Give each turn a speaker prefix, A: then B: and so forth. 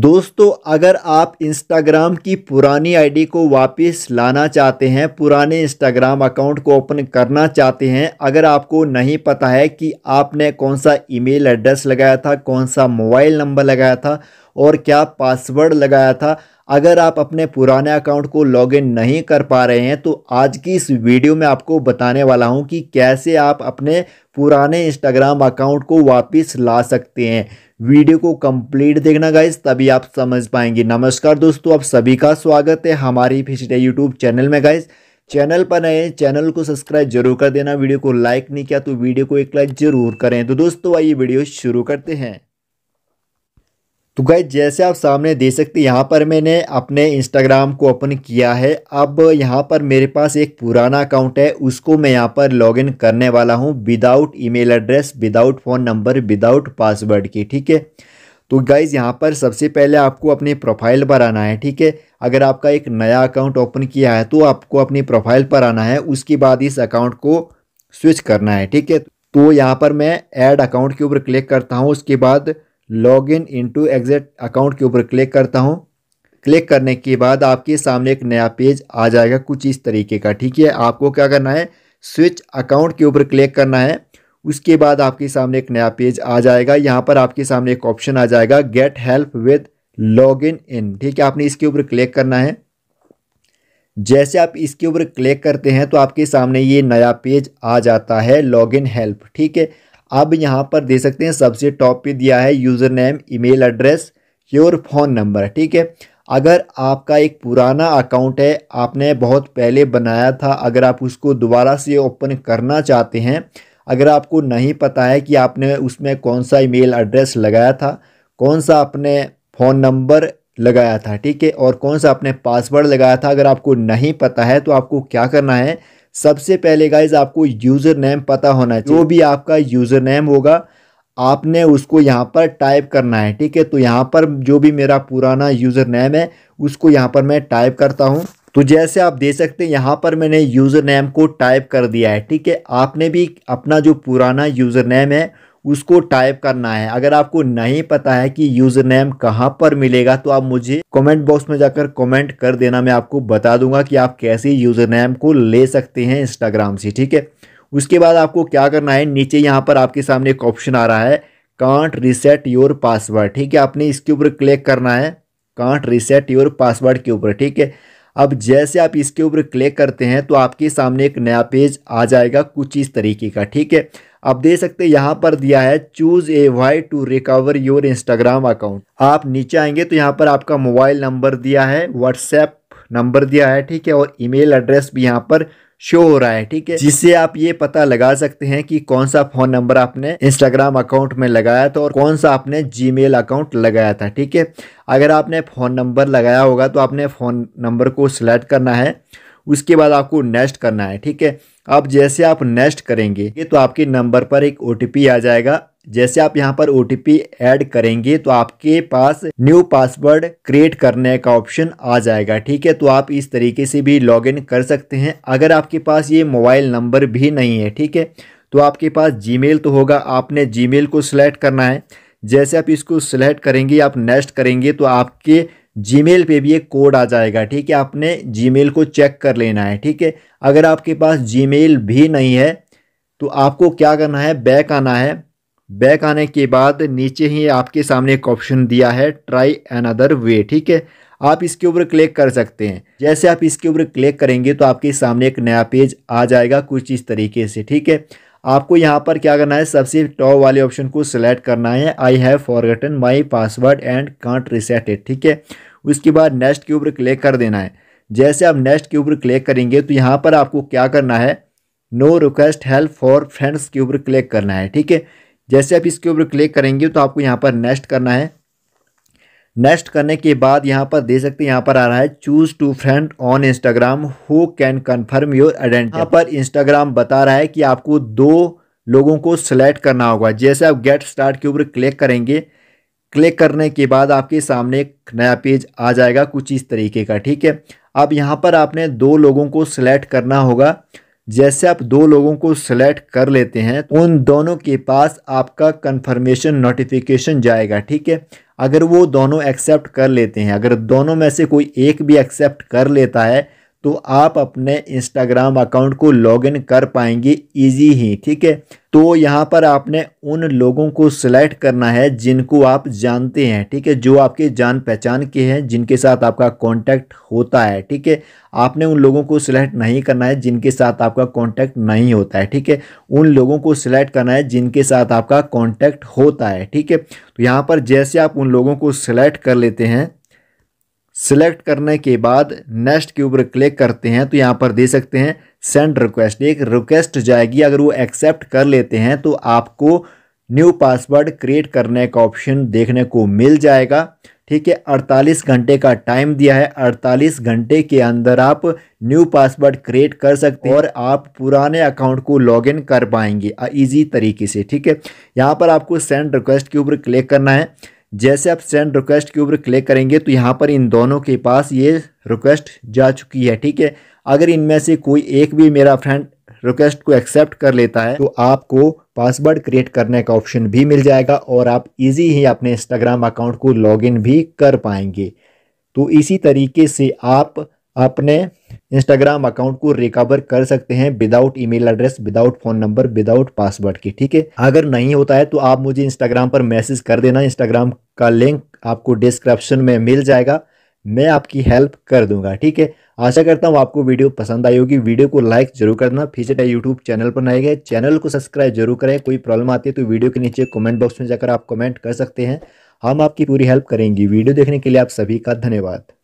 A: दोस्तों अगर आप इंस्टाग्राम की पुरानी आईडी को वापस लाना चाहते हैं पुराने इंस्टाग्राम अकाउंट को ओपन करना चाहते हैं अगर आपको नहीं पता है कि आपने कौन सा ईमेल एड्रेस लगाया था कौन सा मोबाइल नंबर लगाया था और क्या पासवर्ड लगाया था अगर आप अपने पुराने अकाउंट को लॉगिन नहीं कर पा रहे हैं तो आज की इस वीडियो में आपको बताने वाला हूं कि कैसे आप अपने पुराने इंस्टाग्राम अकाउंट को वापस ला सकते हैं वीडियो को कंप्लीट देखना गाइज तभी आप समझ पाएंगे नमस्कार दोस्तों आप सभी का स्वागत है हमारी फिजिटे यूट्यूब चैनल में गाइज़ चैनल पर नए चैनल को सब्सक्राइब जरूर कर देना वीडियो को लाइक नहीं किया तो वीडियो को एक लाइक जरूर करें तो दोस्तों आइए वीडियो शुरू करते हैं तो गाइज जैसे आप सामने देख सकते हैं यहाँ पर मैंने अपने इंस्टाग्राम को ओपन किया है अब यहाँ पर मेरे पास एक पुराना अकाउंट है उसको मैं यहाँ पर लॉगिन करने वाला हूँ without email address without phone number without password की ठीक है तो गाइज़ यहाँ पर सबसे पहले आपको अपनी प्रोफाइल पर आना है ठीक है अगर आपका एक नया अकाउंट ओपन किया है तो आपको अपनी प्रोफाइल पर आना है उसके बाद इस अकाउंट को स्विच करना है ठीक है तो यहाँ पर मैं ऐड अकाउंट के ऊपर क्लिक करता हूँ उसके बाद log in into exit account के ऊपर क्लिक करता हूँ क्लिक करने के बाद आपके सामने एक नया पेज आ जाएगा कुछ इस तरीके का ठीक है आपको क्या करना है स्विच अकाउंट के ऊपर क्लिक करना है उसके बाद आपके सामने एक नया पेज आ जाएगा यहाँ पर आपके सामने एक ऑप्शन आ जाएगा get help with log in in ठीक है आपने इसके ऊपर क्लिक करना है जैसे आप इसके ऊपर क्लिक करते हैं तो आपके सामने ये नया पेज आ जाता है लॉग इन हेल्प ठीक है अब यहाँ पर दे सकते हैं सबसे टॉप पे दिया है user name email address your phone number ठीक है अगर आपका एक पुराना अकाउंट है आपने बहुत पहले बनाया था अगर आप उसको दोबारा से ओपन करना चाहते हैं अगर आपको नहीं पता है कि आपने उसमें कौन सा ईमेल एड्रेस लगाया था कौन सा आपने फ़ोन नंबर लगाया था ठीक है और कौन सा आपने पासवर्ड लगाया था अगर आपको नहीं पता है तो आपको क्या करना है सबसे पहले गाइज आपको यूज़र नेम पता होना चाहिए जो भी आपका यूज़र नेम होगा आपने उसको यहाँ पर टाइप करना है ठीक है तो यहाँ पर जो भी मेरा पुराना यूज़र नेम है उसको यहाँ पर मैं टाइप करता हूँ तो जैसे आप देख सकते हैं यहाँ पर मैंने यूज़र नेम को टाइप कर दिया है ठीक है आपने भी अपना जो पुराना यूज़र नेम है उसको टाइप करना है अगर आपको नहीं पता है कि यूज़र नेम कहाँ पर मिलेगा तो आप मुझे कमेंट बॉक्स में जाकर कमेंट कर देना मैं आपको बता दूंगा कि आप कैसे यूज़र नेम को ले सकते हैं इंस्टाग्राम से ठीक है उसके बाद आपको क्या करना है नीचे यहाँ पर आपके सामने एक ऑप्शन आ रहा है कांट रिसेट योर पासवर्ड ठीक है आपने इसके ऊपर क्लिक करना है कांट रिसेट योर पासवर्ड के ऊपर ठीक है अब जैसे आप इसके ऊपर क्लिक करते हैं तो आपके सामने एक नया पेज आ जाएगा कुछ इस तरीके का ठीक है आप देख सकते हैं यहाँ पर दिया है choose a way to recover your Instagram account आप नीचे आएंगे तो यहाँ पर आपका मोबाइल नंबर दिया है व्हाट्सएप नंबर दिया है ठीक है और ईमेल एड्रेस भी यहाँ पर शो हो रहा है ठीक है जिससे आप ये पता लगा सकते हैं कि कौन सा फोन नंबर आपने इंस्टाग्राम अकाउंट में लगाया था और कौन सा आपने जी अकाउंट लगाया था ठीक है अगर आपने फ़ोन नंबर लगाया होगा तो आपने फ़ोन नंबर को सिलेक्ट करना है उसके बाद आपको नेक्स्ट करना है ठीक है अब जैसे आप नेक्स्ट करेंगे ये तो आपके नंबर पर एक ओ आ जाएगा जैसे आप यहाँ पर ओ ऐड करेंगे तो आपके पास न्यू पासवर्ड क्रिएट करने का ऑप्शन आ जाएगा ठीक है तो आप इस तरीके से भी लॉगिन कर सकते हैं अगर आपके पास ये मोबाइल नंबर भी नहीं है ठीक है तो आपके पास जीमेल तो होगा आपने जीमेल को सिलेक्ट करना है जैसे आप इसको सिलेक्ट करेंगे आप नेक्स्ट करेंगे तो आपके जीमेल पे भी एक कोड आ जाएगा ठीक है आपने जीमेल को चेक कर लेना है ठीक है अगर आपके पास जीमेल भी नहीं है तो आपको क्या करना है बैक आना है बैक आने के बाद नीचे ही आपके सामने एक ऑप्शन दिया है ट्राई अनदर वे ठीक है आप इसके ऊपर क्लिक कर सकते हैं जैसे आप इसके ऊपर क्लिक करेंगे तो आपके सामने एक नया पेज आ जाएगा कुछ इस तरीके से ठीक है आपको यहाँ पर क्या करना है सबसे टॉप वाले ऑप्शन को सिलेक्ट करना है I have forgotten my password and can't reset it ठीक है उसके बाद नेक्स्ट के ऊपर क्लिक कर देना है जैसे आप नेक्स्ट के ऊपर क्लिक करेंगे तो यहाँ पर आपको क्या करना है no request help for friends के ऊपर क्लिक करना है ठीक है जैसे आप इसके ऊपर क्लिक करेंगे तो आपको यहाँ पर नेक्स्ट करना है नेक्स्ट करने के बाद यहाँ पर दे सकते हैं यहाँ पर आ रहा है choose two friend on Instagram who can confirm your identity यहाँ पर इंस्टाग्राम बता रहा है कि आपको दो लोगों को सिलेक्ट करना होगा जैसे आप गेट स्टार्ट के ऊपर क्लिक करेंगे क्लिक करने के बाद आपके सामने एक नया पेज आ जाएगा कुछ इस तरीके का ठीक है अब यहाँ पर आपने दो लोगों को सिलेक्ट करना होगा जैसे आप दो लोगों को सिलेक्ट कर लेते हैं तो उन दोनों के पास आपका कंफर्मेशन नोटिफिकेशन जाएगा ठीक है अगर वो दोनों एक्सेप्ट कर लेते हैं अगर दोनों में से कोई एक भी एक्सेप्ट कर लेता है तो आप अपने इंस्टाग्राम अकाउंट को लॉगिन कर पाएंगे इजी ही ठीक है तो यहाँ पर आपने उन लोगों को सिलेक्ट करना है जिनको आप जानते हैं ठीक है जो आपके जान पहचान के हैं जिनके साथ आपका कांटेक्ट होता है ठीक है आपने उन लोगों को सिलेक्ट नहीं करना है जिनके साथ आपका कांटेक्ट नहीं होता है ठीक है उन लोगों को सिलेक्ट करना है जिनके साथ आपका कॉन्टैक्ट होता है ठीक है तो यहाँ पर जैसे आप उन लोगों को सिलेक्ट कर लेते हैं सिलेक्ट करने के बाद नेक्स्ट के ऊपर क्लिक करते हैं तो यहाँ पर दे सकते हैं सेंड रिक्वेस्ट एक रिक्वेस्ट जाएगी अगर वो एक्सेप्ट कर लेते हैं तो आपको न्यू पासवर्ड क्रिएट करने का ऑप्शन देखने को मिल जाएगा ठीक है 48 घंटे का टाइम दिया है 48 घंटे के अंदर आप न्यू पासवर्ड क्रिएट कर सकते हैं और आप पुराने अकाउंट को लॉगिन कर पाएंगे इजी तरीके से ठीक है यहाँ पर आपको सेंड रिक्वेस्ट के ऊपर क्लिक करना है जैसे आप सेंड रिक्वेस्ट के ऊपर क्लिक करेंगे तो यहाँ पर इन दोनों के पास ये रिक्वेस्ट जा चुकी है ठीक है अगर इनमें से कोई एक भी मेरा फ्रेंड रिक्वेस्ट को एक्सेप्ट कर लेता है तो आपको पासवर्ड क्रिएट करने का ऑप्शन भी मिल जाएगा और आप इजी ही अपने इंस्टाग्राम अकाउंट को लॉगिन भी कर पाएंगे तो इसी तरीके से आप अपने इंस्टाग्राम अकाउंट को रिकवर कर सकते हैं without email address without phone number without password की ठीक है अगर नहीं होता है तो आप मुझे इंस्टाग्राम पर मैसेज कर देना इंस्टाग्राम का लिंक आपको डिस्क्रिप्शन में मिल जाएगा मैं आपकी हेल्प कर दूंगा ठीक है आशा करता हूँ आपको वीडियो पसंद आई होगी वीडियो को लाइक जरूर करना फीचर टाइम यूट्यूब चैनल पर नए गए चैनल को सब्सक्राइब जरूर करें कोई प्रॉब्लम आती है तो वीडियो के नीचे कमेंट बॉक्स में जाकर आप कमेंट कर सकते हैं हम आपकी पूरी हेल्प करेंगे वीडियो देखने के लिए आप सभी का धन्यवाद